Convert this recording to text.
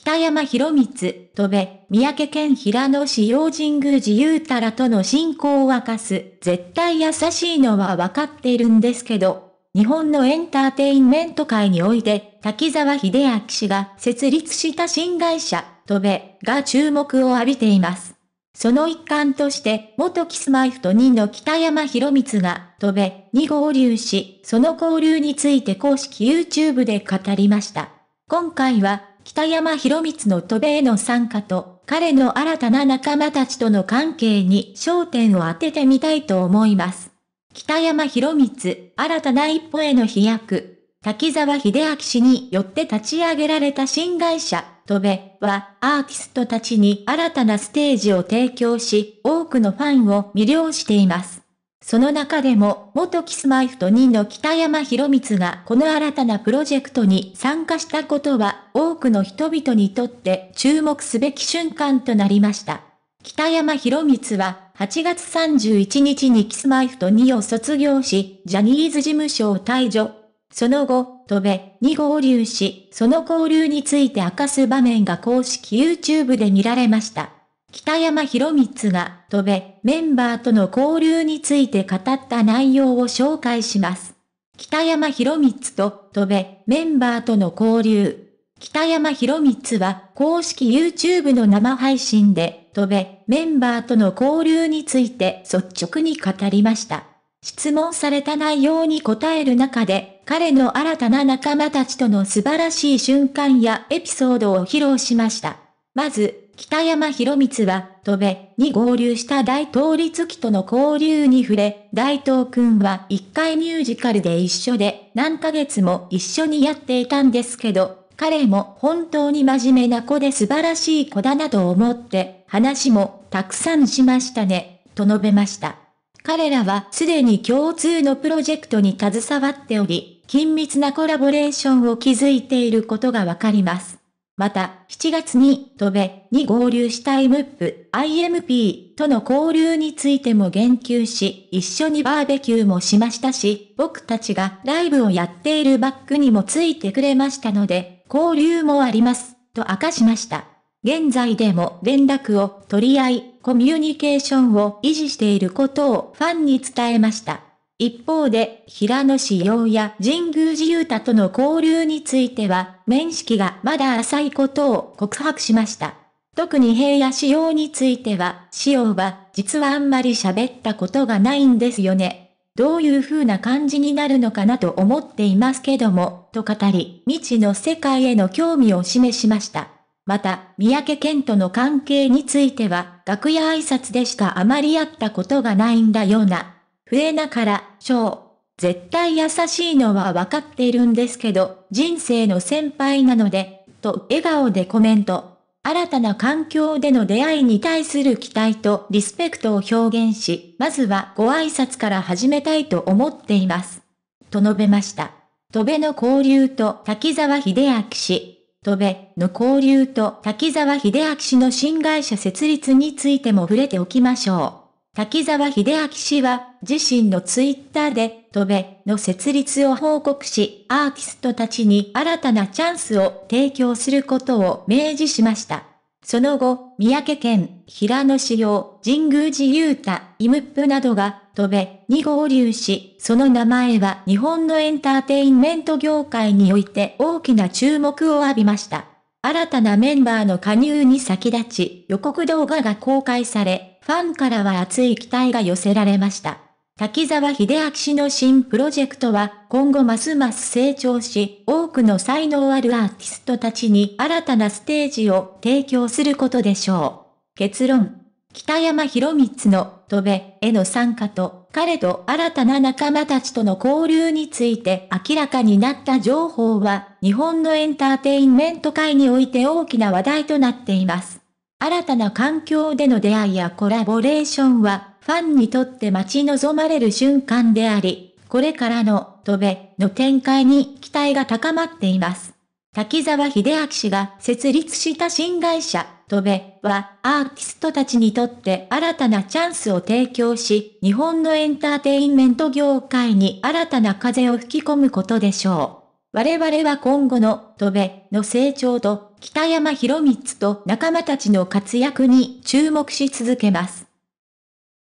北山博光、戸部、三宅県平野市陽神宮寺ゆうたらとの信仰を明かす、絶対優しいのはわかっているんですけど、日本のエンターテインメント界において、滝沢秀明氏が設立した新会社、戸部が注目を浴びています。その一環として、元キスマイフと2の北山博光が、戸部に合流し、その交流について公式 YouTube で語りました。今回は、北山博光の渡米の参加と、彼の新たな仲間たちとの関係に焦点を当ててみたいと思います。北山博光、新たな一歩への飛躍。滝沢秀明氏によって立ち上げられた新会社、渡米は、アーティストたちに新たなステージを提供し、多くのファンを魅了しています。その中でも、元キスマイフト2の北山博光がこの新たなプロジェクトに参加したことは、多くの人々にとって注目すべき瞬間となりました。北山博光は、8月31日にキスマイフト2を卒業し、ジャニーズ事務所を退所。その後、飛べに合流し、その交流について明かす場面が公式 YouTube で見られました。北山博光が飛べ、メンバーとの交流について語った内容を紹介します。北山博光と飛べ、メンバーとの交流。北山博光は公式 YouTube の生配信で、飛べ、メンバーとの交流について率直に語りました。質問された内容に答える中で、彼の新たな仲間たちとの素晴らしい瞬間やエピソードを披露しました。まず、北山博光は、戸部に合流した大東立機との交流に触れ、大東くんは一回ミュージカルで一緒で、何ヶ月も一緒にやっていたんですけど、彼も本当に真面目な子で素晴らしい子だなと思って、話もたくさんしましたね、と述べました。彼らはすでに共通のプロジェクトに携わっており、緊密なコラボレーションを築いていることがわかります。また、7月に、ドベに合流した IMP、IMP との交流についても言及し、一緒にバーベキューもしましたし、僕たちがライブをやっているバックにもついてくれましたので、交流もあります、と明かしました。現在でも連絡を取り合い、コミュニケーションを維持していることをファンに伝えました。一方で、平野志陽や神宮寺勇太との交流については、面識がまだ浅いことを告白しました。特に平野志陽については、志陽は、実はあんまり喋ったことがないんですよね。どういう風な感じになるのかなと思っていますけども、と語り、未知の世界への興味を示しました。また、三宅健との関係については、楽屋挨拶でしかあまり会ったことがないんだような。増えなから、小。絶対優しいのは分かっているんですけど、人生の先輩なので、と笑顔でコメント。新たな環境での出会いに対する期待とリスペクトを表現し、まずはご挨拶から始めたいと思っています。と述べました。戸部の交流と滝沢秀明氏。戸部の交流と滝沢秀明氏の新会社設立についても触れておきましょう。滝沢秀明氏は自身のツイッターで、トベの設立を報告し、アーティストたちに新たなチャンスを提供することを明示しました。その後、三宅県、平野市用、神宮寺雄太、イムップなどが、トベに合流し、その名前は日本のエンターテインメント業界において大きな注目を浴びました。新たなメンバーの加入に先立ち、予告動画が公開され、ファンからは熱い期待が寄せられました。滝沢秀明氏の新プロジェクトは今後ますます成長し、多くの才能あるアーティストたちに新たなステージを提供することでしょう。結論。北山博光の戸部への参加と、彼と新たな仲間たちとの交流について明らかになった情報は、日本のエンターテインメント界において大きな話題となっています。新たな環境での出会いやコラボレーションはファンにとって待ち望まれる瞬間であり、これからの、戸部の展開に期待が高まっています。滝沢秀明氏が設立した新会社、戸べ、は、アーティストたちにとって新たなチャンスを提供し、日本のエンターテインメント業界に新たな風を吹き込むことでしょう。我々は今後の、戸べ、の成長と、北山博光と仲間たちの活躍に注目し続けます。